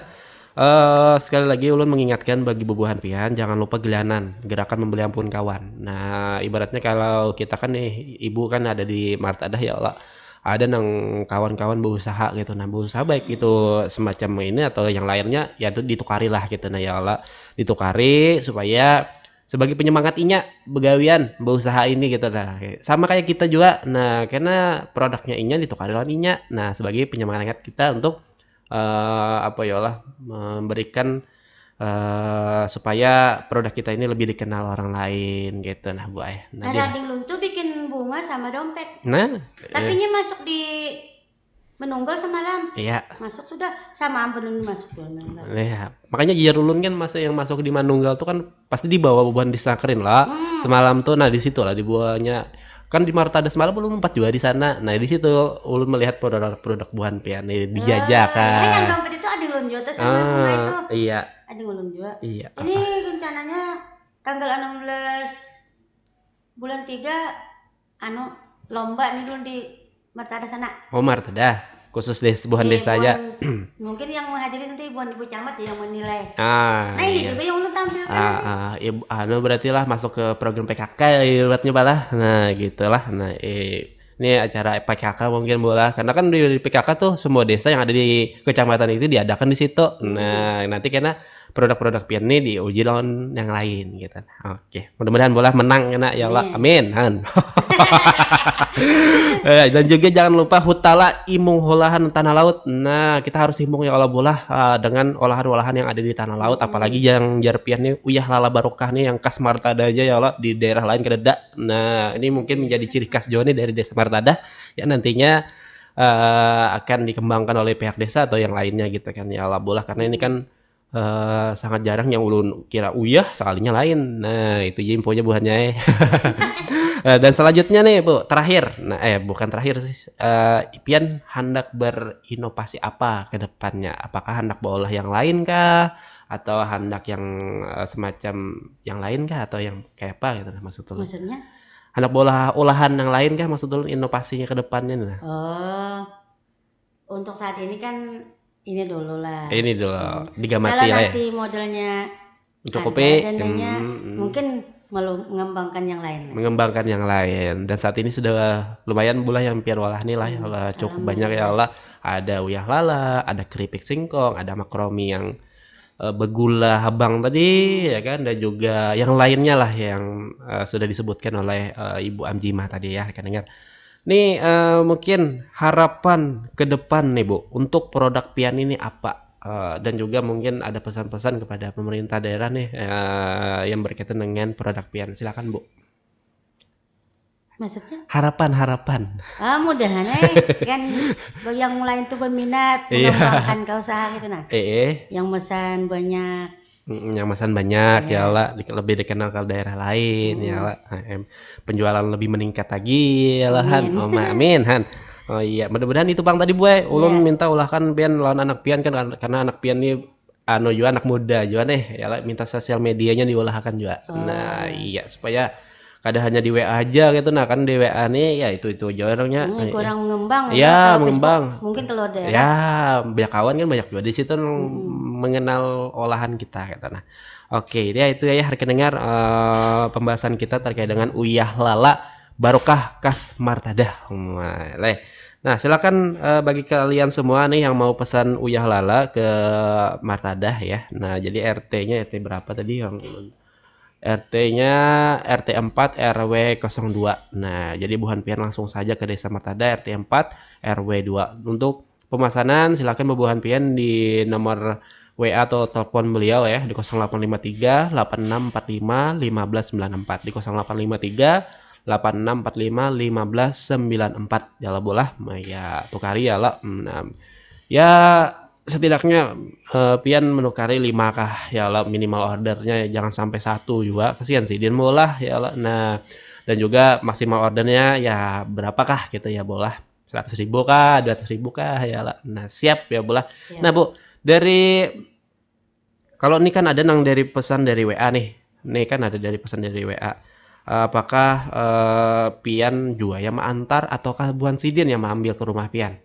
Uh, sekali lagi ulun mengingatkan bagi bubuhan pian jangan lupa gelanan gerakan membeli ampun kawan nah ibaratnya kalau kita kan nih ibu kan ada di martadah ya Allah ada nang kawan-kawan berusaha gitu nah berusaha baik itu semacam ini atau yang lainnya ya itu ditukarilah gitu nah ya Allah ditukari supaya sebagai penyemangat inya begawian berusaha ini gitu nah sama kayak kita juga nah karena produknya inya ditukarilah lawan inya nah sebagai penyemangat kita untuk uh, apa ya lah memberikan uh, supaya produk kita ini lebih dikenal orang lain gitu nah Bu Ayah. Nah, nah dia... bikin bunga sama dompet. Nah, tapi nya eh. masuk di menunggal semalam. Iya. Masuk sudah sama belum masuk belum nah, Iya. Makanya jarulun iya, kan masa yang masuk di manunggal tuh kan pasti dibawa beban disakerin lah. Hmm. Semalam tuh nah di situ lah dibuahnya kan di Marta Martada semalam belum empat juga di sana nah di situ ulun melihat produk-produk buahan pian dijajah kan yang dompet itu ada ulun jual terus bunga ah, itu iya ada ulun jual iya ini rencananya tanggal 16 bulan 3 anu lomba nih ulun di Martada sana oh Marta Martada khusus desa buhan iya, desa aja mungkin yang menghadiri nanti buhan ibu camat ya yang menilai ah nah iya. juga yang untuk tampilkan ah, nanti. ah ya anu berarti lah masuk ke program PKK ya ibaratnya balah nah gitulah nah ini acara PKK mungkin boleh karena kan di, di PKK tuh semua desa yang ada di kecamatan itu diadakan di situ nah nanti karena produk-produk di diuji lawan yang lain gitu. Oke, mudah-mudahan bola menang enak ya, ya Allah. Amin. Amin. Eh, dan juga jangan lupa hutala imung olahan tanah laut. Nah, kita harus imung ya Allah bola eh, dengan olahan-olahan yang ada di tanah laut apalagi yang jar Pirni uyah lala barokah nih yang khas Martada aja ya Allah di daerah lain kededa. Nah, ini mungkin menjadi ciri khas Joni dari desa Martada ya nantinya uh, akan dikembangkan oleh pihak desa atau yang lainnya gitu kan ya Allah bola karena ini kan Uh, sangat jarang yang ulun kira uyah sekalinya lain. Nah, itu jadi infonya Bu Hanyai. uh, eh. eh, dan selanjutnya nih Bu, terakhir. Nah, eh bukan terakhir sih. Uh, Ipian hendak berinovasi apa ke depannya? Apakah hendak berolah yang lain kah? Atau hendak yang uh, semacam yang lain kah atau yang kayak apa gitu maksud maksudnya Maksudnya? Hendak bola olahan yang lain kah maksud ulun inovasinya ke depannya nah? Oh. Untuk saat ini kan ini dulu lah ini dulu hmm. tiga mati kalau nanti ya. modelnya mencukupi eh, hmm, hmm, mungkin mengembangkan yang lain mengembangkan yang lain dan saat ini sudah lumayan bulan yang pian walah nih lah ya cukup banyak ya Allah ada uyah lala ada keripik singkong ada makromi yang uh, eh, begula habang tadi ya kan dan juga yang lainnya lah yang uh, sudah disebutkan oleh uh, Ibu Amjima tadi ya kan dengar Nih uh, mungkin harapan ke depan nih Bu untuk produk Pian ini apa? Uh, dan juga mungkin ada pesan-pesan kepada pemerintah daerah nih uh, yang berkaitan dengan produk Pian. Silakan Bu. Maksudnya? Harapan, harapan. Ah, mudahnya kan yang mulai itu berminat iya. mengembangkan yeah. usaha gitu nah. Eh. Yang pesan banyak yang masan banyak yeah. ya iya. lah lebih dikenal ke daerah lain ya mm. ya lah penjualan lebih meningkat lagi ya lah Han oh, amin Han oh iya mudah-mudahan itu bang tadi buai iya. ulun yeah. minta ulahkan pian lawan anak pian kan karena anak pian ini anu juga anak muda juga nih ya lah minta sosial medianya diulahkan juga nah, oh. nah iya supaya kada hanya di WA aja gitu nah kan di WA nih ya itu itu aja orangnya hmm, nah, kurang mengembang ya, ya mengembang mungkin keluar daerah ya banyak kawan kan banyak juga di situ hmm mengenal olahan kita gitu nah oke ya itu ya hari dengar uh, pembahasan kita terkait dengan uyah lala barokah kas martadah nah silakan uh, bagi kalian semua nih yang mau pesan uyah lala ke martadah ya nah jadi rt-nya rt berapa tadi yang RT-nya RT 4 RW 02. Nah, jadi Bu Hanpian langsung saja ke Desa Martada RT 4 RW 2. Untuk pemasanan silakan Bu Hanpian di nomor WA atau telepon beliau ya di 0853 8645 1594 di 0853 8645 1594 ya bola ya tukari ya lah enam ya setidaknya uh, pian menukari lima kah ya lah minimal ordernya jangan sampai satu juga kasihan sih dia mulah ya lah nah dan juga maksimal ordernya ya berapakah gitu ya bola 100 ribu kah, 200 ribu kah, ya lah. Nah siap ya bola. Nah bu, dari kalau ini kan ada nang dari pesan dari WA nih. nih kan ada dari pesan dari WA. Apakah uh, Pian juga yang antar ataukah Buhan Sidin yang ambil ke rumah Pian?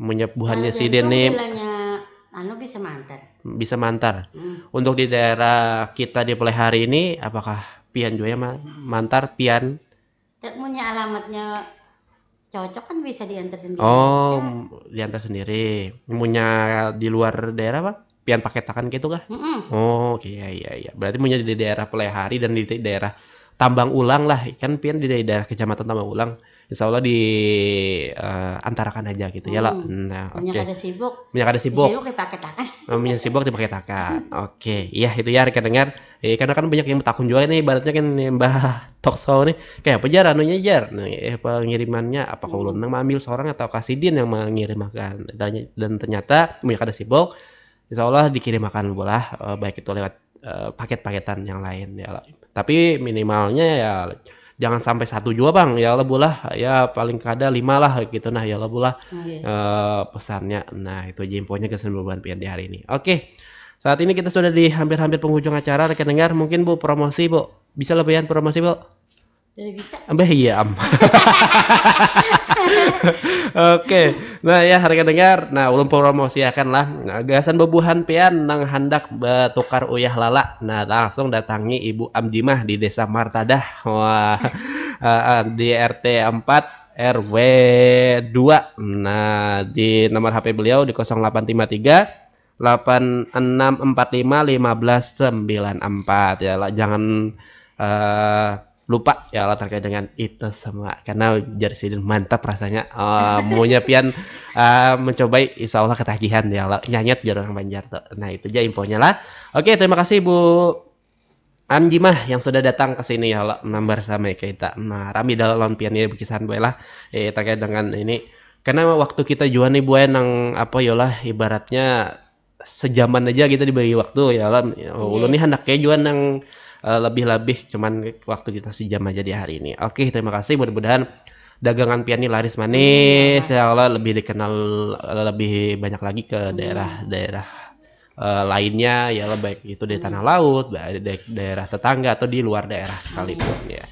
Menyebuhannya nah, Sidin nih. Anu bisa mantar. Bisa mantar. Hmm. Untuk di daerah kita di hari ini, apakah Pian juga yang mantar? Pian? Tak punya alamatnya cocok kan bisa diantar sendiri. Oh, aja. diantar sendiri. Punya di luar daerah, pak Pian paketakan gitu kah? Mm -mm. Oh, iya iya iya. Berarti punya di daerah Pelehari dan di daerah Tambang Ulang lah. Kan pian di daerah Kecamatan Tambang Ulang. Insya Allah di uh, antarakan aja gitu hmm. ya lah. Nah, punya okay. ada sibuk. Minyak ada sibuk. Minyak oh, sibuk dipakai takan. Minyak sibuk dipakai takan. Oke, okay. iya itu ya rekan dengar eh karena kan banyak yang bertakun juga nih baratnya kan Mbah Tokso nih kayak apa jar anunya jar nah, pengirimannya apa kau hmm. ambil seorang atau kasih kasidin yang mengirimkan dan, dan ternyata banyak ada sibok Insya Allah dikirimkan bola eh, baik itu lewat eh, paket-paketan yang lain ya tapi minimalnya ya jangan sampai satu juga bang ya Allah ya paling kada lima lah gitu nah ya Allah bola iya. eh, pesannya nah itu aja infonya kesan beban di hari ini oke saat ini kita sudah di hampir-hampir penghujung acara rekan dengar mungkin Bu promosi Bu. Bisa lebihan promosi Bu? Ambah iya am. Oke, nah ya harga dengar. Nah ulun promosi akan lah. gagasan nah, bebuhan pian nang handak betukar uyah lala. Nah langsung datangi Ibu Amjimah di Desa Martadah. Wah, ah, ah, di RT 4 RW 2. Nah, di nomor HP beliau di 0853 sembilan empat ya jangan uh, lupa ya lah terkait dengan itu semua karena jersey mantap rasanya uh, maunya pian uh, mencobai insya Allah ketagihan ya lah nyanyet orang Banjar tuh nah itu aja infonya lah oke terima kasih Bu Anjimah yang sudah datang ke sini ya Allah nambah sama kita nah rami dalam ini ya, berkisahan bae lah eh, terkait dengan ini karena waktu kita jual nih buaya nang apa yolah ya, ibaratnya sejaman aja kita dibagi waktu ya allah kan? ya, oh, iya. yeah. nih hendak yang uh, lebih-lebih cuman waktu kita sejam aja di hari ini oke okay, terima kasih mudah-mudahan dagangan piani laris manis iya. ya Allah lebih dikenal eh, lebih banyak lagi ke iya. daerah-daerah uh, lainnya ya baik itu di tanah laut baik di daerah tetangga atau di luar daerah sekalipun ya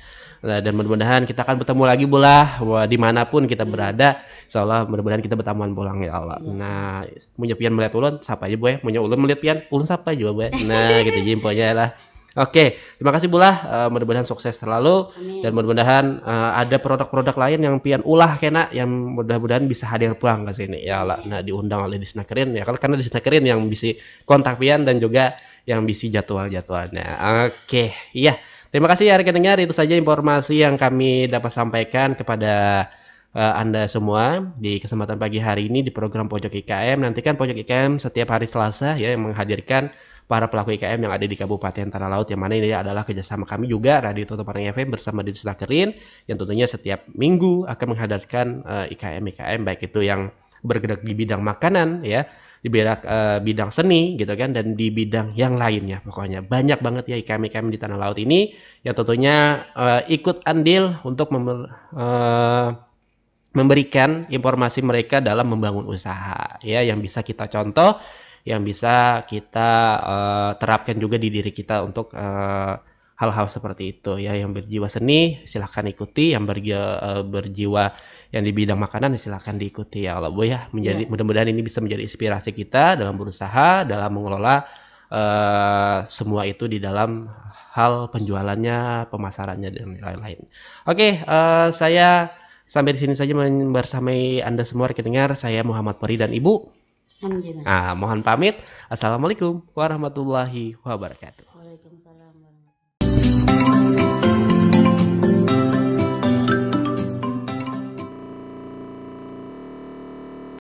Nah, dan mudah-mudahan kita akan bertemu lagi bola dimanapun kita berada. seolah mudah-mudahan kita berteman pulang ya Allah. Ya. Nah, punya pian melihat ulun, siapa aja boleh? Punya ya. ulun melihat pian, ulun siapa juga boleh? Ya. Nah, gitu jimponya lah. Oke, terima kasih bola. Uh, eh, mudah-mudahan sukses terlalu Amin. dan mudah-mudahan uh, ada produk-produk lain yang pian ulah kena yang mudah-mudahan bisa hadir pulang ke sini ya Allah. Nah, diundang oleh Disnakerin ya kan? karena Disnakerin yang bisa kontak pian dan juga yang bisa jadwal-jadwalnya. Oke, iya. Terima kasih ya rekan dengar, itu saja informasi yang kami dapat sampaikan kepada uh, Anda semua di kesempatan pagi hari ini di program Pojok IKM. Nantikan Pojok IKM setiap hari Selasa ya yang menghadirkan para pelaku IKM yang ada di Kabupaten Tanah Laut yang mana ini adalah kerjasama kami juga Radio Toto Parang FM bersama di Kerin yang tentunya setiap minggu akan menghadirkan IKM-IKM uh, eh, IKM, IKM, baik itu yang bergerak di bidang makanan ya di bidang, uh, eh, bidang seni gitu kan dan di bidang yang lainnya pokoknya banyak banget ya IKM-IKM di tanah laut ini yang tentunya uh, ikut andil untuk mem uh, eh, memberikan informasi mereka dalam membangun usaha ya yang bisa kita contoh yang bisa kita uh, terapkan juga di diri kita untuk uh, hal-hal seperti itu ya yang berjiwa seni silahkan ikuti yang berjiwa, eh, berjiwa yang di bidang makanan silahkan diikuti ya Allah Bu ya menjadi yeah. mudah-mudahan ini bisa menjadi inspirasi kita dalam berusaha dalam mengelola uh, semua itu di dalam hal penjualannya pemasarannya dan lain-lain oke uh, saya sampai di sini saja bersamai anda semua dengar saya Muhammad Peri dan Ibu Nah, mohon pamit. Assalamualaikum warahmatullahi wabarakatuh.